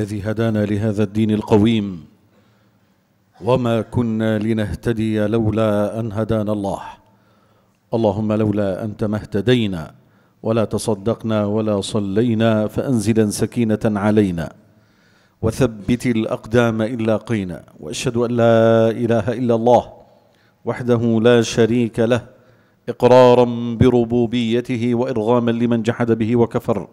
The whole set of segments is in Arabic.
الذي هدانا لهذا الدين القويم وما كنا لنهتدي لولا أن هدانا الله اللهم لولا أنت ما اهتدينا ولا تصدقنا ولا صلينا فأنزلا سكينة علينا وثبت الأقدام إلا قينا وأشهد أن لا إله إلا الله وحده لا شريك له إقرارا بربوبيته وإرغاما لمن جحد به وكفر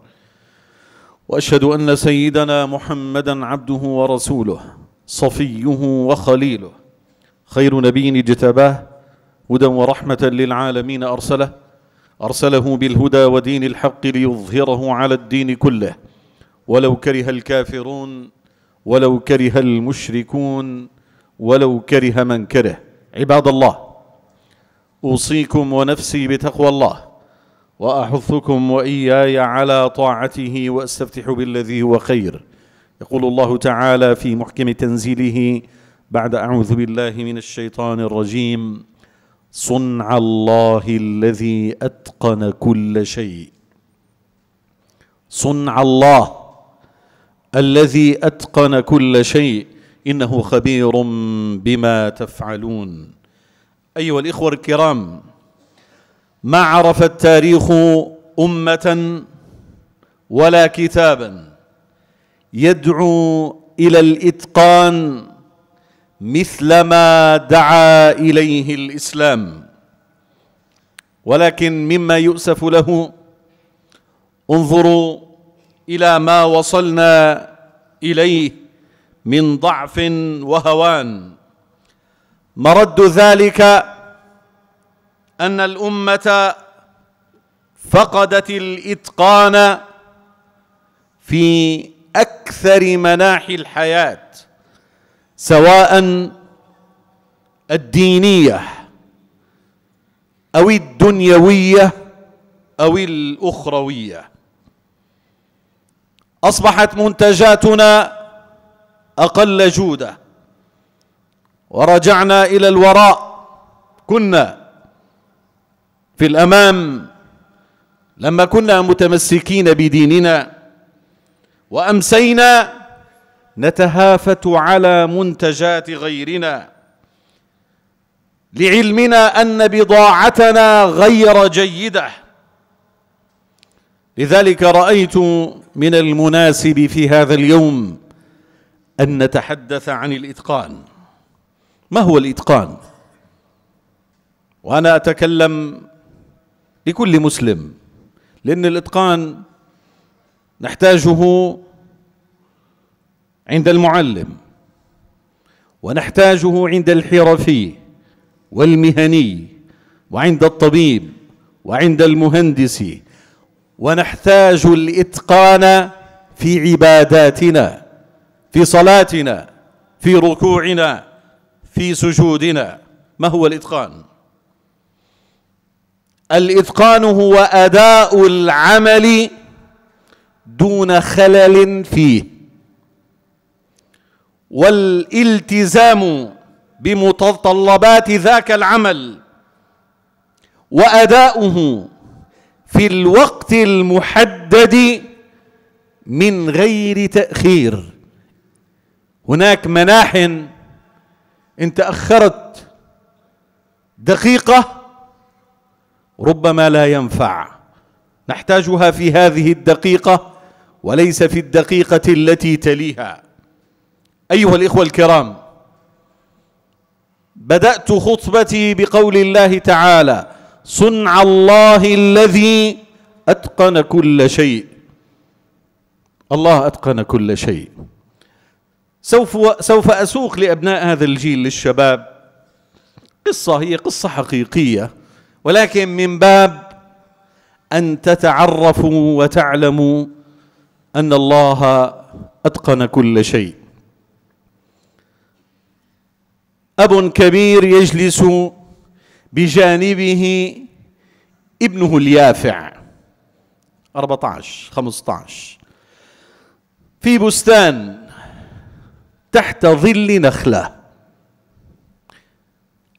واشهد ان سيدنا محمدا عبده ورسوله صفيه وخليله خير نبي اجتباه هدى ورحمه للعالمين ارسله ارسله بالهدى ودين الحق ليظهره على الدين كله ولو كره الكافرون ولو كره المشركون ولو كره من كره عباد الله اوصيكم ونفسي بتقوى الله واحثكم واياي على طاعته واستفتح بالذي هو خير يقول الله تعالى في محكم تنزيله بعد اعوذ بالله من الشيطان الرجيم صنع الله الذي اتقن كل شيء صنع الله الذي اتقن كل شيء انه خبير بما تفعلون ايها الاخوه الكرام ما عرف التاريخ امه ولا كتابا يدعو الى الاتقان مثلما دعا اليه الاسلام ولكن مما يؤسف له انظروا الى ما وصلنا اليه من ضعف وهوان مرد ذلك ان الامه فقدت الاتقان في اكثر مناحي الحياه سواء الدينيه او الدنيويه او الاخرويه اصبحت منتجاتنا اقل جوده ورجعنا الى الوراء كنا في الأمام لما كنا متمسكين بديننا وأمسينا نتهافت على منتجات غيرنا لعلمنا أن بضاعتنا غير جيدة لذلك رأيت من المناسب في هذا اليوم أن نتحدث عن الإتقان ما هو الإتقان؟ وأنا أتكلم لكل مسلم لأن الإتقان نحتاجه عند المعلم ونحتاجه عند الحرفي والمهني وعند الطبيب وعند المهندس ونحتاج الإتقان في عباداتنا في صلاتنا في ركوعنا في سجودنا ما هو الإتقان؟ الإتقان هو أداء العمل دون خلل فيه والالتزام بمتطلبات ذاك العمل وأداؤه في الوقت المحدد من غير تأخير هناك مناحن ان تأخرت دقيقة ربما لا ينفع نحتاجها في هذه الدقيقه وليس في الدقيقه التي تليها ايها الاخوه الكرام بدات خطبتي بقول الله تعالى صنع الله الذي اتقن كل شيء الله اتقن كل شيء سوف سوف اسوق لابناء هذا الجيل للشباب قصه هي قصه حقيقيه ولكن من باب أن تتعرفوا وتعلموا أن الله أتقن كل شيء أب كبير يجلس بجانبه ابنه اليافع 14 15 في بستان تحت ظل نخله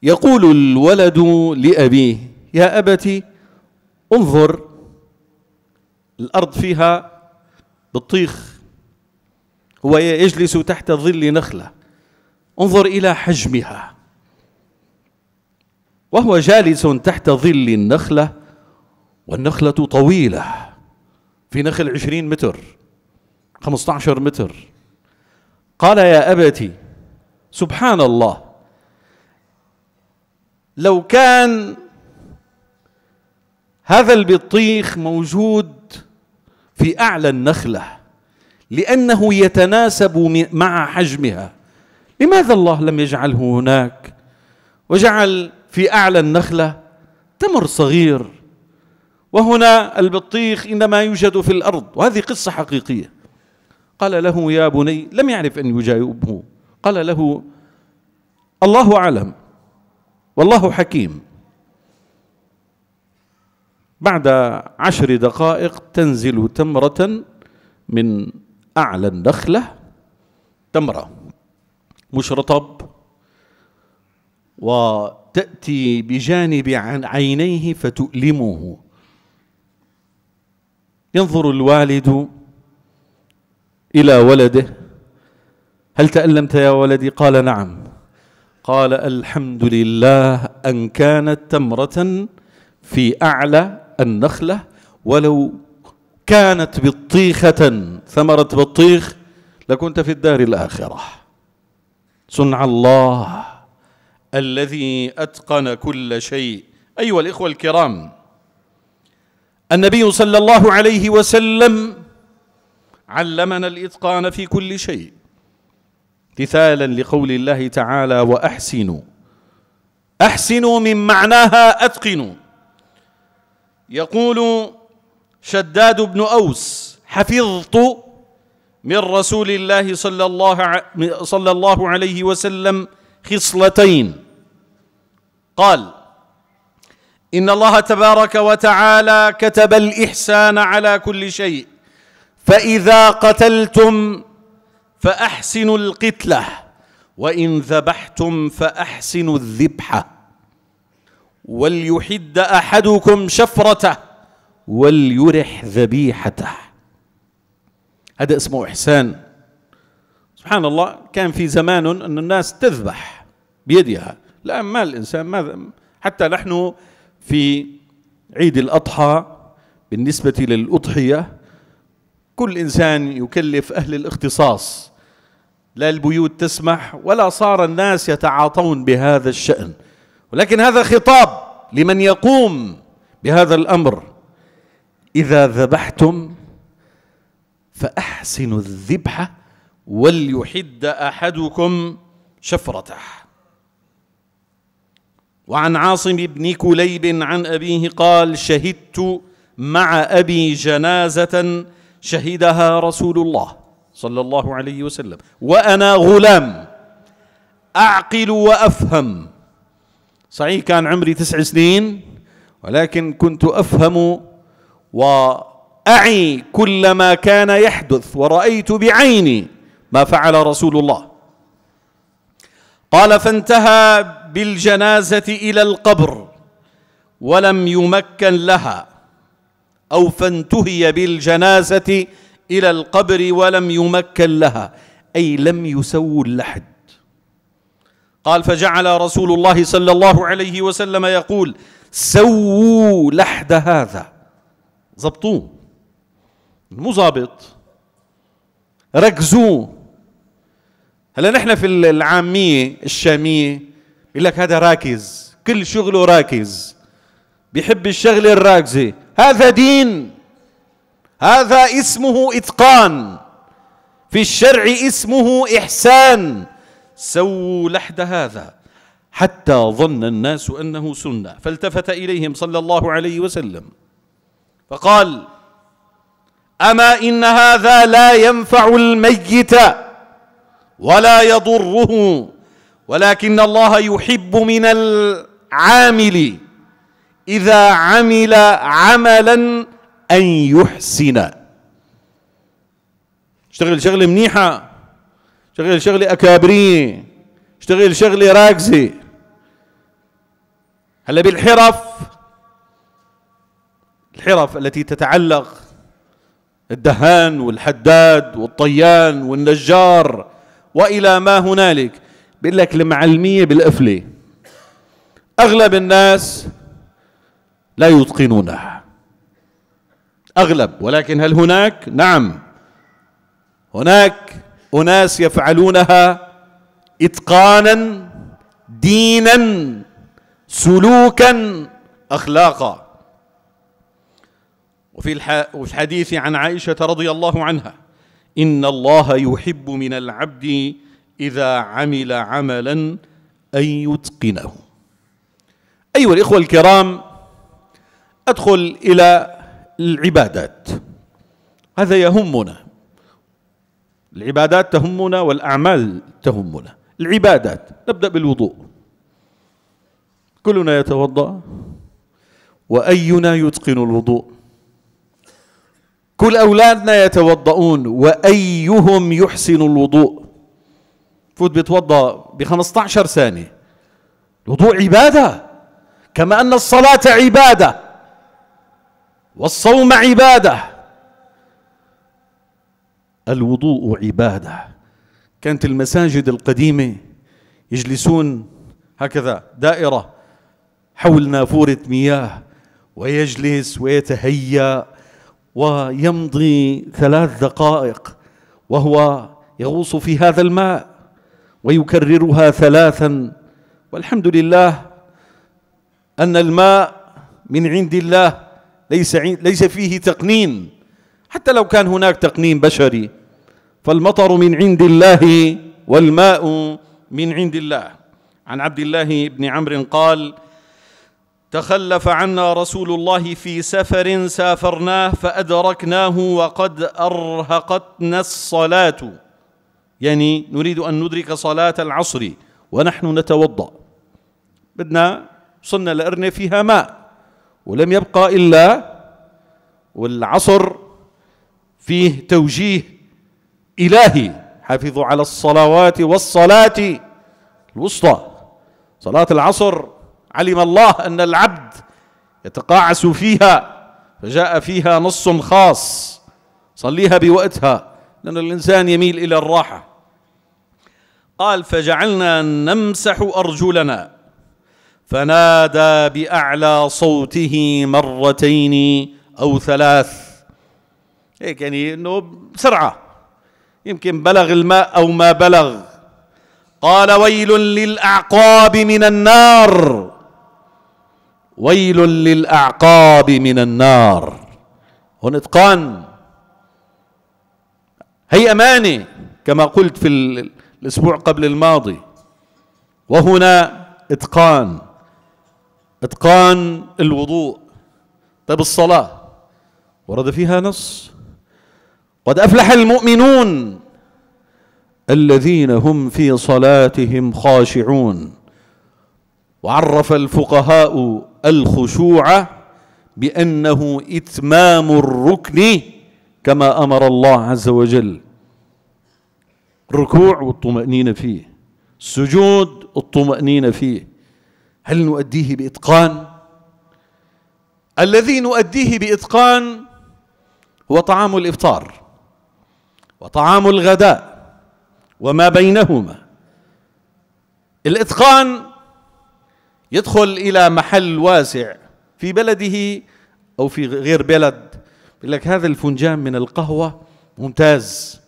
يقول الولد لأبيه يا أبتي انظر الأرض فيها بطيخ هو يجلس تحت ظل نخلة انظر إلى حجمها وهو جالس تحت ظل النخلة والنخلة طويلة في نخل عشرين متر خمسة عشر متر قال يا أبتي سبحان الله لو كان هذا البطيخ موجود في اعلى النخله لانه يتناسب مع حجمها لماذا الله لم يجعله هناك وجعل في اعلى النخله تمر صغير وهنا البطيخ انما يوجد في الارض وهذه قصه حقيقيه قال له يا بني لم يعرف ان يجاوبه قال له الله اعلم والله حكيم بعد عشر دقائق تنزل تمرة من أعلى النخلة تمرة مش رطب وتأتي بجانب عينيه فتؤلمه ينظر الوالد إلى ولده هل تألمت يا ولدي قال نعم قال الحمد لله ان كانت تمره في اعلى النخله ولو كانت بطيخه ثمره بطيخ لكنت في الدار الاخره صنع الله الذي اتقن كل شيء ايها الاخوه الكرام النبي صلى الله عليه وسلم علمنا الاتقان في كل شيء امتثالا لقول الله تعالى واحسنوا احسنوا من معناها اتقنوا يقول شداد بن اوس حفظت من رسول الله صلى الله صلى الله عليه وسلم خصلتين قال ان الله تبارك وتعالى كتب الاحسان على كل شيء فاذا قتلتم فأحسنوا القتلة وإن ذبحتم فأحسنوا الذبحة وليحد أحدكم شفرته وليرح ذبيحته هذا اسمه إحسان سبحان الله كان في زمان أن الناس تذبح بيدها الآن ما الإنسان ماذا حتى نحن في عيد الأضحى بالنسبة للأضحية كل إنسان يكلف أهل الاختصاص لا البيوت تسمح ولا صار الناس يتعاطون بهذا الشأن ولكن هذا خطاب لمن يقوم بهذا الأمر إذا ذبحتم فأحسنوا الذبحة وليحد أحدكم شفرته وعن عاصم بن كليب عن أبيه قال شهدت مع أبي جنازة شهدها رسول الله صلى الله عليه وسلم وأنا غلام أعقل وأفهم صحيح كان عمري تسع سنين ولكن كنت أفهم وأعي كل ما كان يحدث ورأيت بعيني ما فعل رسول الله قال فانتهى بالجنازة إلى القبر ولم يمكن لها أو فانتهي بالجنازة إلى القبر ولم يمكن لها أي لم يسووا اللحد قال فجعل رسول الله صلى الله عليه وسلم يقول سووا لحد هذا ضبطوه مو ظابط ركزوه هلا نحن في العامية الشامية يقول لك هذا راكز كل شغله راكز بيحب الشغلة الراكزة هذا دين هذا اسمه إتقان في الشرع اسمه إحسان سووا لحد هذا حتى ظن الناس أنه سنة فالتفت إليهم صلى الله عليه وسلم فقال أما إن هذا لا ينفع الميت ولا يضره ولكن الله يحب من العامل إذا عمل عملاً أن يحسن اشتغل شغلة منيحة اشتغل شغلة أكابرية اشتغل شغلة راكزة هلا بالحرف الحرف التي تتعلق الدهان والحداد والطيان والنجار والى ما هنالك بيقول لك المعلميه بالقفله اغلب الناس لا يتقنونها اغلب ولكن هل هناك نعم هناك اناس يفعلونها اتقانا دينا سلوكا اخلاقا وفي الحديث عن عائشه رضي الله عنها ان الله يحب من العبد اذا عمل عملا ان يتقنه ايها الاخوه الكرام ادخل الى العبادات هذا يهمنا العبادات تهمنا والأعمال تهمنا العبادات نبدأ بالوضوء كلنا يتوضأ وأينا يتقن الوضوء كل أولادنا يتوضؤون وأيهم يحسن الوضوء فوت بيتوضأ ب 15 ثانية الوضوء عبادة كما أن الصلاة عبادة والصوم عباده الوضوء عباده كانت المساجد القديمه يجلسون هكذا دائره حول نافوره مياه ويجلس ويتهيا ويمضي ثلاث دقائق وهو يغوص في هذا الماء ويكررها ثلاثا والحمد لله ان الماء من عند الله ليس ليس فيه تقنين حتى لو كان هناك تقنين بشري فالمطر من عند الله والماء من عند الله عن عبد الله بن عمرو قال تخلف عنا رسول الله في سفر سافرناه فادركناه وقد ارهقتنا الصلاه يعني نريد ان ندرك صلاه العصر ونحن نتوضا بدنا وصلنا لارنه فيها ماء ولم يبقى إلا والعصر فيه توجيه إلهي حافظوا على الصلوات والصلاة الوسطى صلاة العصر علم الله أن العبد يتقاعس فيها فجاء فيها نص خاص صليها بوقتها لأن الإنسان يميل إلى الراحة قال فجعلنا نمسح أرجلنا فنادى باعلى صوته مرتين او ثلاث هيك يعني انه بسرعه يمكن بلغ الماء او ما بلغ قال ويل للاعقاب من النار ويل للاعقاب من النار هون اتقان هي امانه كما قلت في الاسبوع قبل الماضي وهنا اتقان إتقان الوضوء طيب الصلاة ورد فيها نص قد أفلح المؤمنون الذين هم في صلاتهم خاشعون وعرف الفقهاء الخشوع بأنه إتمام الركن كما أمر الله عز وجل الركوع والطمأنينة فيه السجود والطمأنينة فيه هل نؤديه بإتقان؟ الذي نؤديه بإتقان هو طعام الإفطار وطعام الغداء وما بينهما الإتقان يدخل إلى محل واسع في بلده أو في غير بلد يقول لك هذا الفنجان من القهوة ممتاز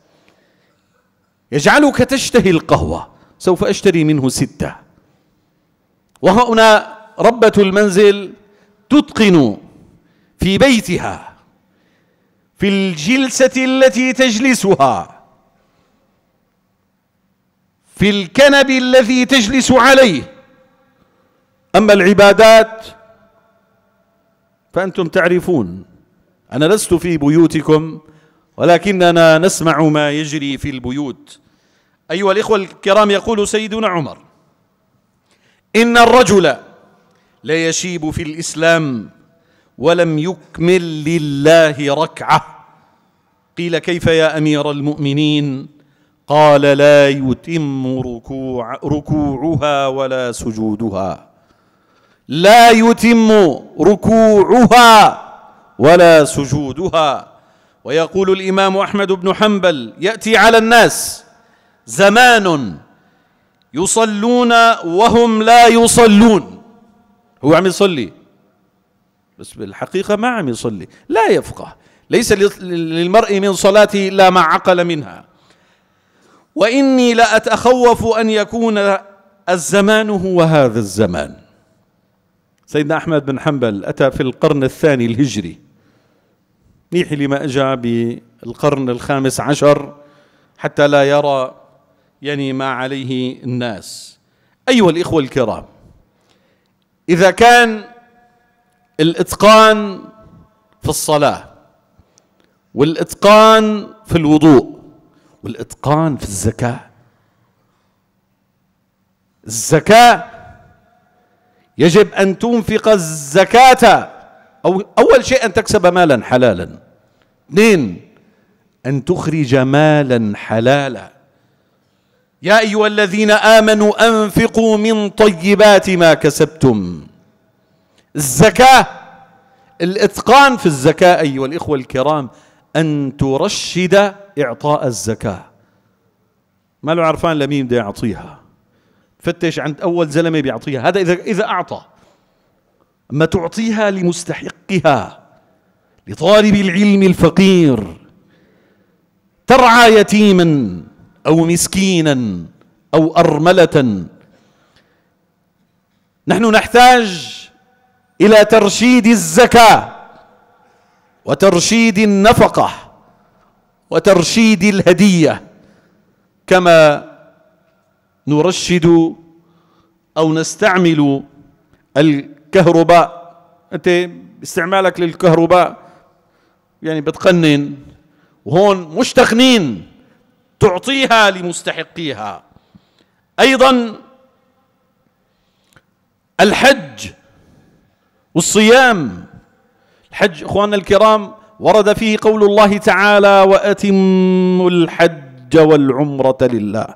يجعلك تشتهي القهوة سوف أشتري منه ستة وهنا ربة المنزل تتقن في بيتها في الجلسة التي تجلسها في الكنب الذي تجلس عليه أما العبادات فأنتم تعرفون أنا لست في بيوتكم ولكننا نسمع ما يجري في البيوت أيها الإخوة الكرام يقول سيدنا عمر إن الرجل ليشيب في الإسلام ولم يكمل لله ركعة قيل كيف يا أمير المؤمنين قال لا يتم ركوع ركوعها ولا سجودها لا يتم ركوعها ولا سجودها ويقول الإمام أحمد بن حنبل يأتي على الناس زمان يصلون وهم لا يصلون هو عم يصلي بس بالحقيقة ما عم يصلي لا يفقه ليس للمرء من صلاته إلا ما عقل منها وإني لأتخوف أن يكون الزمان هو هذا الزمان سيدنا أحمد بن حنبل أتى في القرن الثاني الهجري نيحي لما أجا بالقرن الخامس عشر حتى لا يرى يعني ما عليه الناس أيها الإخوة الكرام إذا كان الإتقان في الصلاة والإتقان في الوضوء والإتقان في الزكاة الزكاة يجب أن تنفق الزكاة أو أول شيء أن تكسب مالا حلالا اثنين أن تخرج مالا حلالا يا ايها الذين امنوا انفقوا من طيبات ما كسبتم الزكاه الاتقان في الزكاه ايها الاخوه الكرام ان ترشد اعطاء الزكاه ما له عرفان لمين بده يعطيها فتش عند اول زلمه بيعطيها هذا اذا اذا اعطى اما تعطيها لمستحقها لطالب العلم الفقير ترعى يتيما أو مسكينا أو أرملة نحن نحتاج إلى ترشيد الزكاة وترشيد النفقة وترشيد الهدية كما نرشد أو نستعمل الكهرباء أنت استعمالك للكهرباء يعني بتقنن وهون مش تقنين تعطيها لمستحقيها ايضا الحج والصيام الحج اخواننا الكرام ورد فيه قول الله تعالى واتموا الحج والعمره لله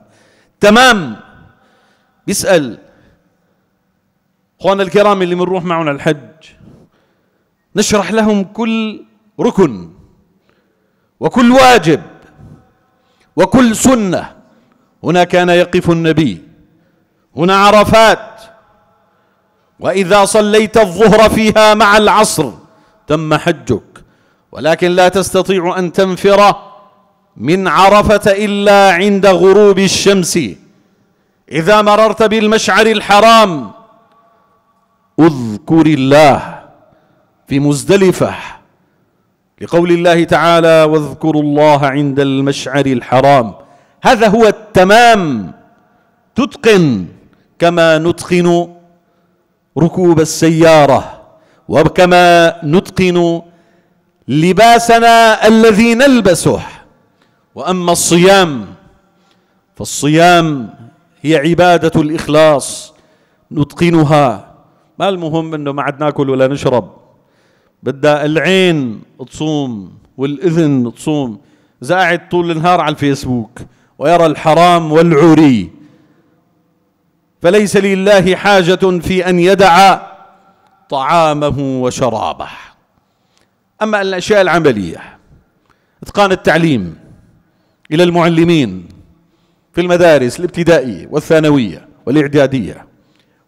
تمام بيسال اخواننا الكرام اللي بنروح معنا الحج نشرح لهم كل ركن وكل واجب وكل سنة هنا كان يقف النبي هنا عرفات وإذا صليت الظهر فيها مع العصر تم حجك ولكن لا تستطيع أن تنفر من عرفة إلا عند غروب الشمس إذا مررت بالمشعر الحرام اذكر الله في مزدلفه لقول الله تعالى واذكروا الله عند المشعر الحرام هذا هو التمام تتقن كما نتقن ركوب السياره وكما نتقن لباسنا الذي نلبسه واما الصيام فالصيام هي عباده الاخلاص نتقنها ما المهم انه ما عاد ناكل ولا نشرب بدها العين تصوم والإذن تصوم إذا قاعد طول النهار على الفيسبوك ويرى الحرام والعري فليس لله حاجة في أن يدع طعامه وشرابه أما الأشياء العملية إتقان التعليم إلى المعلمين في المدارس الابتدائية والثانوية والإعدادية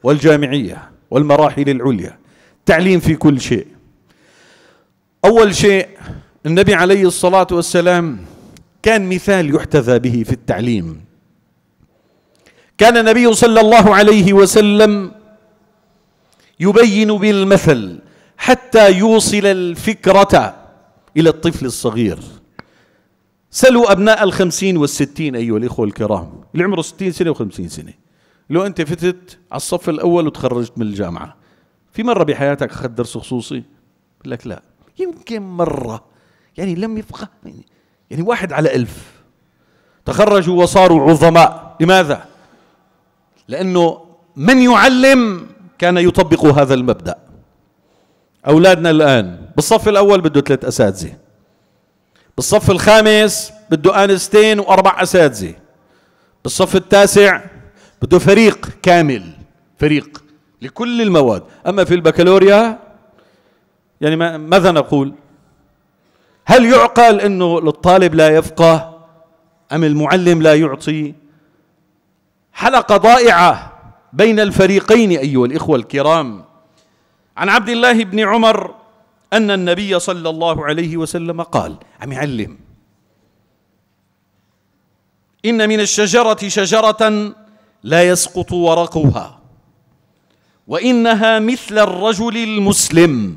والجامعية والمراحل العليا تعليم في كل شيء أول شيء النبي عليه الصلاة والسلام كان مثال يحتذى به في التعليم كان النبي صلى الله عليه وسلم يبين بالمثل حتى يوصل الفكرة إلى الطفل الصغير سلوا أبناء الخمسين والستين أيها الإخوة الكرام اللي عمره ستين سنة وخمسين سنة لو أنت فتت على الصف الأول وتخرجت من الجامعة في مرة بحياتك أخذت درس خصوصي لك لا يمكن مرة يعني لم يفقه يعني واحد على ألف تخرجوا وصاروا عظماء لماذا؟ لأنه من يعلم كان يطبق هذا المبدأ أولادنا الآن بالصف الأول بده ثلاث أساتذة بالصف الخامس بده أنستين وأربع أساتذة بالصف التاسع بده فريق كامل فريق لكل المواد أما في البكالوريا يعني ماذا نقول هل يعقل أنه الطالب لا يفقه أم المعلم لا يعطي حلقة ضائعة بين الفريقين أيها الإخوة الكرام عن عبد الله بن عمر أن النبي صلى الله عليه وسلم قال عم يعلم إن من الشجرة شجرة لا يسقط ورقها وإنها مثل الرجل المسلم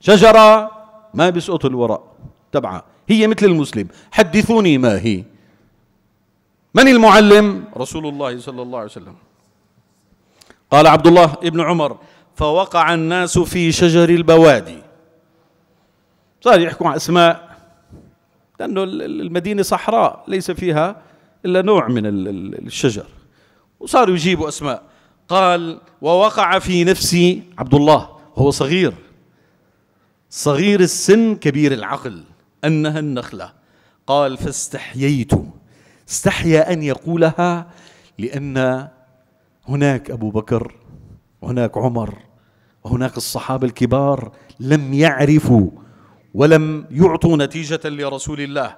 شجرة ما بيسقط الورق تبعها هي مثل المسلم حدثوني ما هي من المعلم رسول الله صلى الله عليه وسلم قال عبد الله ابن عمر فوقع الناس في شجر البوادي صار يحكوا عن اسماء لانه المدينه صحراء ليس فيها الا نوع من الشجر وصاروا يجيبوا اسماء قال ووقع في نفسي عبد الله وهو صغير صغير السن كبير العقل أنها النخلة قال فاستحييت استحيا أن يقولها لأن هناك أبو بكر وهناك عمر وهناك الصحابة الكبار لم يعرفوا ولم يعطوا نتيجة لرسول الله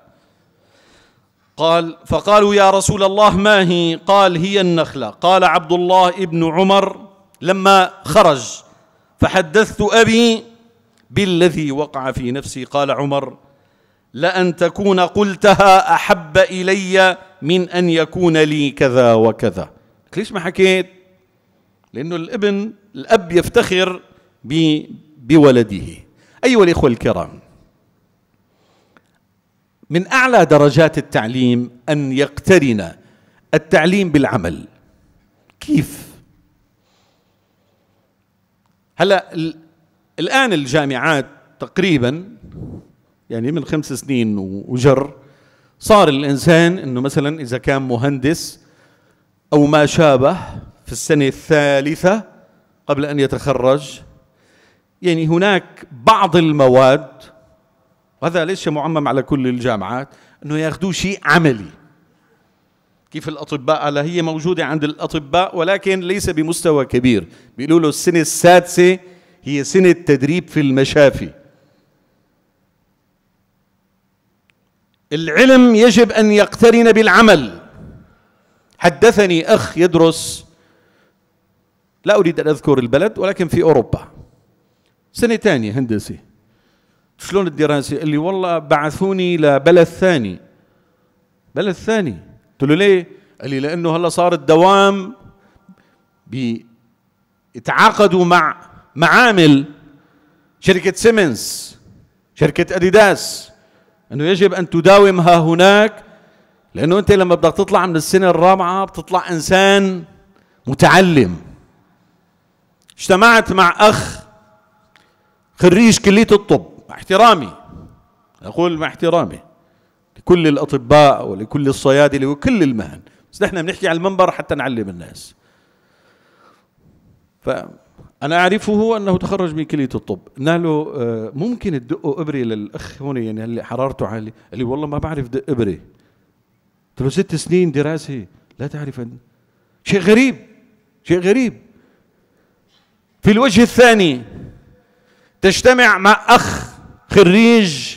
قال فقالوا يا رسول الله ما هي قال هي النخلة قال عبد الله ابن عمر لما خرج فحدثت أبي بالذي وقع في نفسي قال عمر لأن تكون قلتها أحب إلي من أن يكون لي كذا وكذا ليش ما حكيت لأنه الابن الأب يفتخر بولده أيها الإخوة الكرام من أعلى درجات التعليم أن يقترن التعليم بالعمل كيف هلا الآن الجامعات تقريبا يعني من خمس سنين وجر صار الإنسان أنه مثلا إذا كان مهندس أو ما شابه في السنة الثالثة قبل أن يتخرج يعني هناك بعض المواد وهذا ليس معمم على كل الجامعات أنه يأخذوا شيء عملي كيف الأطباء على هي موجودة عند الأطباء ولكن ليس بمستوى كبير بيقولوا له السنة السادسة هي سنة تدريب في المشافي العلم يجب أن يقترن بالعمل حدثني أخ يدرس لا أريد أن أذكر البلد ولكن في أوروبا سنة ثانية هندسة شلون الدراسة قال لي والله بعثوني لبلد ثاني بلد ثاني قلت له ليه قال لي لأنه هلا صار الدوام بيتعاقدوا مع معامل شركة سيمنز شركة أديداس أنه يجب أن تداومها هناك لأنه أنت لما بدك تطلع من السنة الرابعة بتطلع إنسان متعلم اجتمعت مع أخ خريج كلية الطب مع احترامي أقول مع احترامي لكل الأطباء ولكل الصيادلة وكل المهن بس نحن بنحكي على المنبر حتى نعلم الناس ف انا اعرفه انه تخرج من كليه الطب ناله آه، ممكن تدقوا ابره للاخ هون يعني اللي حرارته عاليه قال لي والله ما بعرف دق ابره قلت له ست سنين دراسه لا تعرف أن... شيء غريب شيء غريب في الوجه الثاني تجتمع مع اخ خريج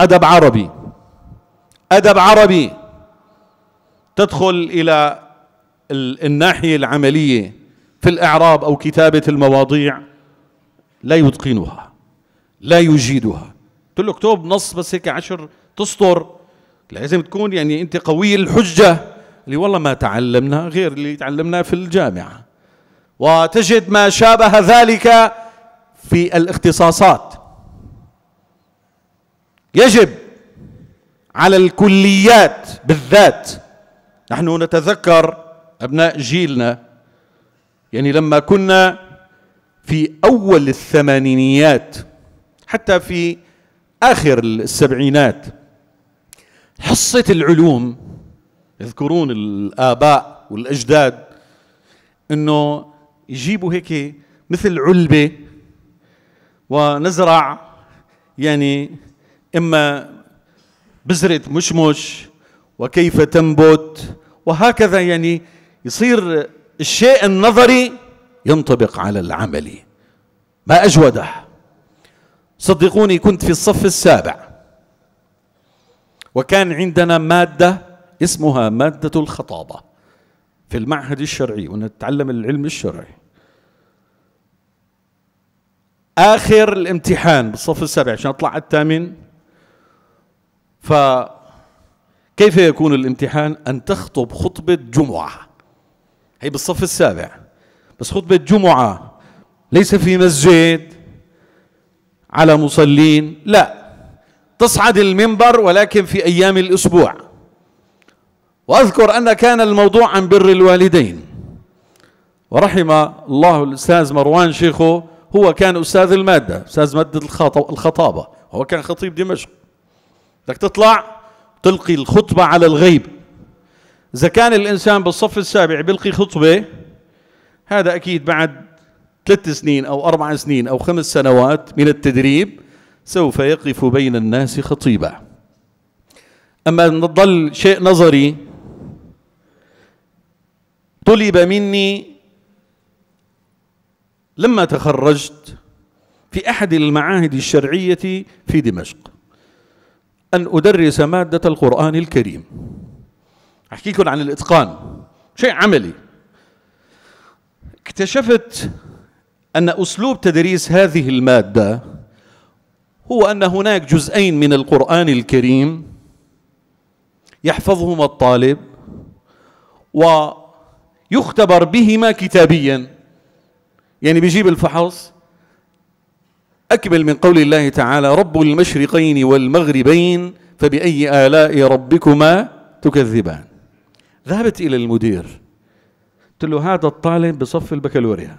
ادب عربي ادب عربي تدخل الى الناحيه العمليه في الإعراب أو كتابة المواضيع لا يتقنها لا يجيدها تقول له اكتب نص بس هيك عشر تسطر لازم تكون يعني أنت قوي الحجة اللي والله ما تعلمنا غير اللي تعلمناه في الجامعة وتجد ما شابه ذلك في الاختصاصات يجب على الكليات بالذات نحن نتذكر أبناء جيلنا يعني لما كنا في أول الثمانينيات حتى في آخر السبعينات حصة العلوم يذكرون الآباء والأجداد أنه يجيبوا هيك مثل علبة ونزرع يعني إما بذرة مشمش وكيف تنبت وهكذا يعني يصير الشيء النظري ينطبق على العملي ما أجوده صدقوني كنت في الصف السابع وكان عندنا مادة اسمها مادة الخطابة في المعهد الشرعي ونتعلم العلم الشرعي آخر الامتحان بالصف السابع عشان أطلع على الثامن فكيف يكون الامتحان أن تخطب خطبة جمعة هي بالصف السابع بس خطبة جمعة ليس في مسجد على مصلين لا تصعد المنبر ولكن في أيام الأسبوع وأذكر أن كان الموضوع عن بر الوالدين ورحم الله الأستاذ مروان شيخه هو كان أستاذ المادة أستاذ مادة الخطابة هو كان خطيب دمشق بدك تطلع تلقي الخطبة على الغيب إذا كان الإنسان بالصف السابع بيلقي خطبة هذا أكيد بعد ثلاث سنين أو أربع سنين أو خمس سنوات من التدريب سوف يقف بين الناس خطيبة أما ضل شيء نظري طلب مني لما تخرجت في أحد المعاهد الشرعية في دمشق أن أدرس مادة القرآن الكريم أحكي لكم عن الإتقان شيء عملي اكتشفت أن أسلوب تدريس هذه المادة هو أن هناك جزئين من القرآن الكريم يحفظهما الطالب ويختبر بهما كتابيا يعني بيجيب الفحص أكمل من قول الله تعالى رب المشرقين والمغربين فبأي آلاء ربكما تكذبان ذهبت إلى المدير قلت له هذا الطالب بصف البكالوريا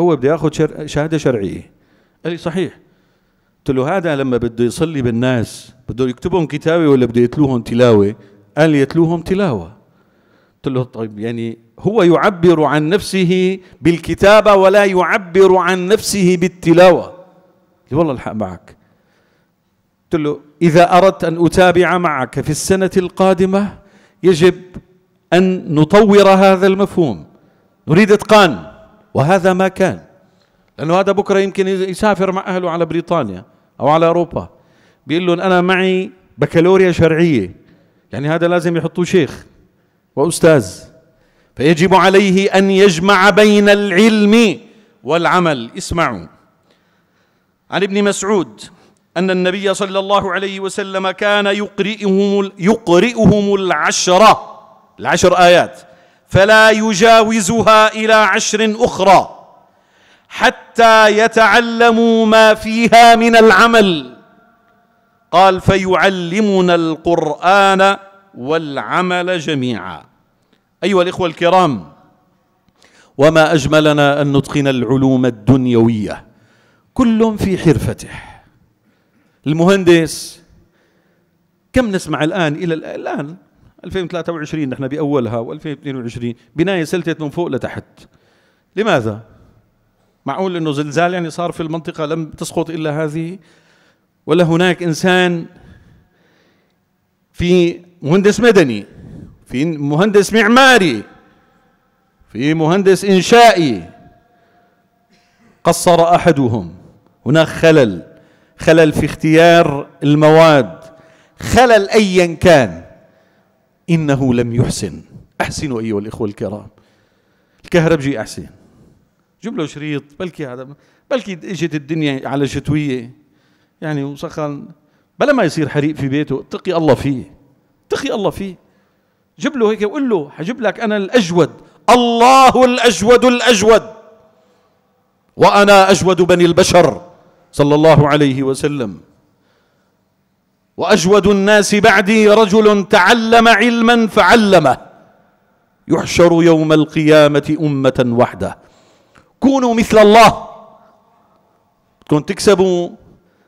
هو بده ياخذ شر... شهاده شرعيه قال لي صحيح قلت له هذا لما بده يصلي بالناس بده يكتبهم كتابه ولا بده يتلوهم تلاوه قال لي يتلوهم تلاوه قلت له طيب يعني هو يعبر عن نفسه بالكتابه ولا يعبر عن نفسه بالتلاوه قال والله الحق معك قلت له اذا اردت ان اتابع معك في السنه القادمه يجب أن نطور هذا المفهوم نريد إتقان وهذا ما كان لأنه هذا بكرة يمكن يسافر مع أهله على بريطانيا أو على أوروبا بيقول لهم أنا معي بكالوريا شرعية يعني هذا لازم يحطوه شيخ وأستاذ فيجب عليه أن يجمع بين العلم والعمل اسمعوا عن ابن مسعود أن النبي صلى الله عليه وسلم كان يقرئهم, يقرئهم العشرة العشر آيات فلا يجاوزها إلى عشر أخرى حتى يتعلموا ما فيها من العمل قال فيعلمنا القرآن والعمل جميعا أيها الإخوة الكرام وما أجملنا أن نتقن العلوم الدنيوية كل في حرفته المهندس كم نسمع الآن إلى الآن 2023 نحن باولها و2022 بنايه سلتت من فوق لتحت لماذا معقول انه زلزال يعني صار في المنطقه لم تسقط الا هذه ولا هناك انسان في مهندس مدني في مهندس معماري في مهندس انشائي قصر احدهم هناك خلل خلل في اختيار المواد خلل ايا كان إنه لم يحسن أحسنوا أيها الإخوة الكرام الكهربجي أحسن جيب له شريط بلكي هذا بلكي اجت الدنيا على شتوية يعني وسخن بلا ما يصير حريق في بيته اتقي الله فيه اتقي الله فيه جيب له هيك وقول له حجيب لك أنا الأجود الله الأجود الأجود وأنا أجود بني البشر صلى الله عليه وسلم واجود الناس بعدي رجل تعلم علما فعلمه يحشر يوم القيامه امه وحده كونوا مثل الله تكون تكسبوا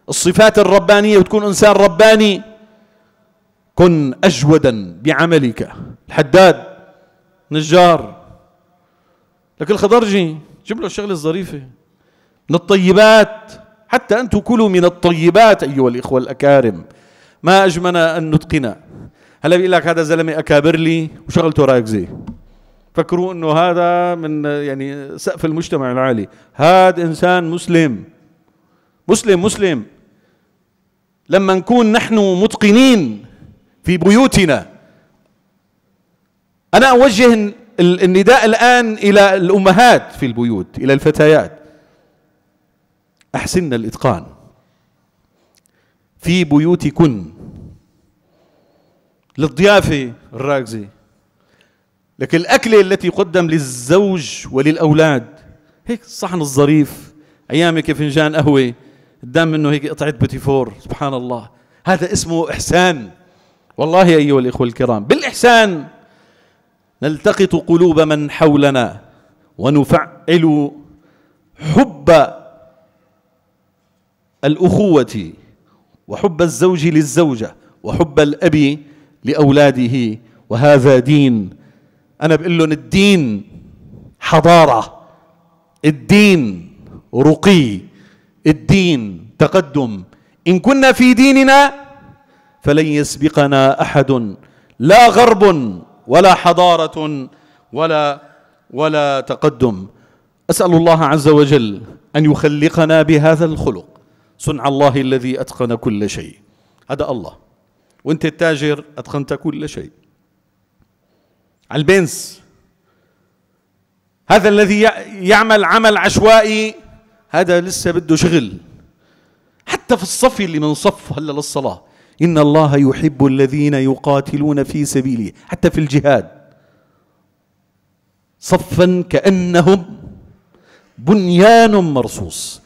الصفات الربانيه وتكون انسان رباني كن اجودا بعملك الحداد نجار لك الخضرجي جيب له الشغله الظريفه من الطيبات حتى أنتم كلوا من الطيبات ايها الاخوه الاكارم ما اجمل ان نتقنه هلا بيقول لك هذا زلمه اكابر لي وشغلته رايك زي فكروا انه هذا من يعني سقف المجتمع العالي هذا انسان مسلم مسلم مسلم لما نكون نحن متقنين في بيوتنا انا اوجه النداء الان الى الامهات في البيوت الى الفتيات احسن الاتقان في بيوتكن للضيافة الراكزة لك الأكلة التي قدم للزوج وللأولاد هيك الصحن الظريف أيامك فنجان قهوة قدام منه هيك قطعة بوتيفور سبحان الله هذا اسمه إحسان والله أيها الإخوة الكرام بالإحسان نلتقط قلوب من حولنا ونفعل حب الأخوة وحب الزوج للزوجة وحب الأب لأولاده وهذا دين أنا بقول لهم الدين حضارة الدين رقي الدين تقدم إن كنا في ديننا فلن يسبقنا أحد لا غرب ولا حضارة ولا ولا تقدم أسأل الله عز وجل أن يخلقنا بهذا الخلق صنع الله الذي أتقن كل شيء هذا الله وانت التاجر اتقنت كل شيء على البنس هذا الذي يعمل عمل عشوائي هذا لسه بده شغل حتى في الصف اللي من صف هلا للصلاه ان الله يحب الذين يقاتلون في سبيله حتى في الجهاد صفا كانهم بنيان مرصوص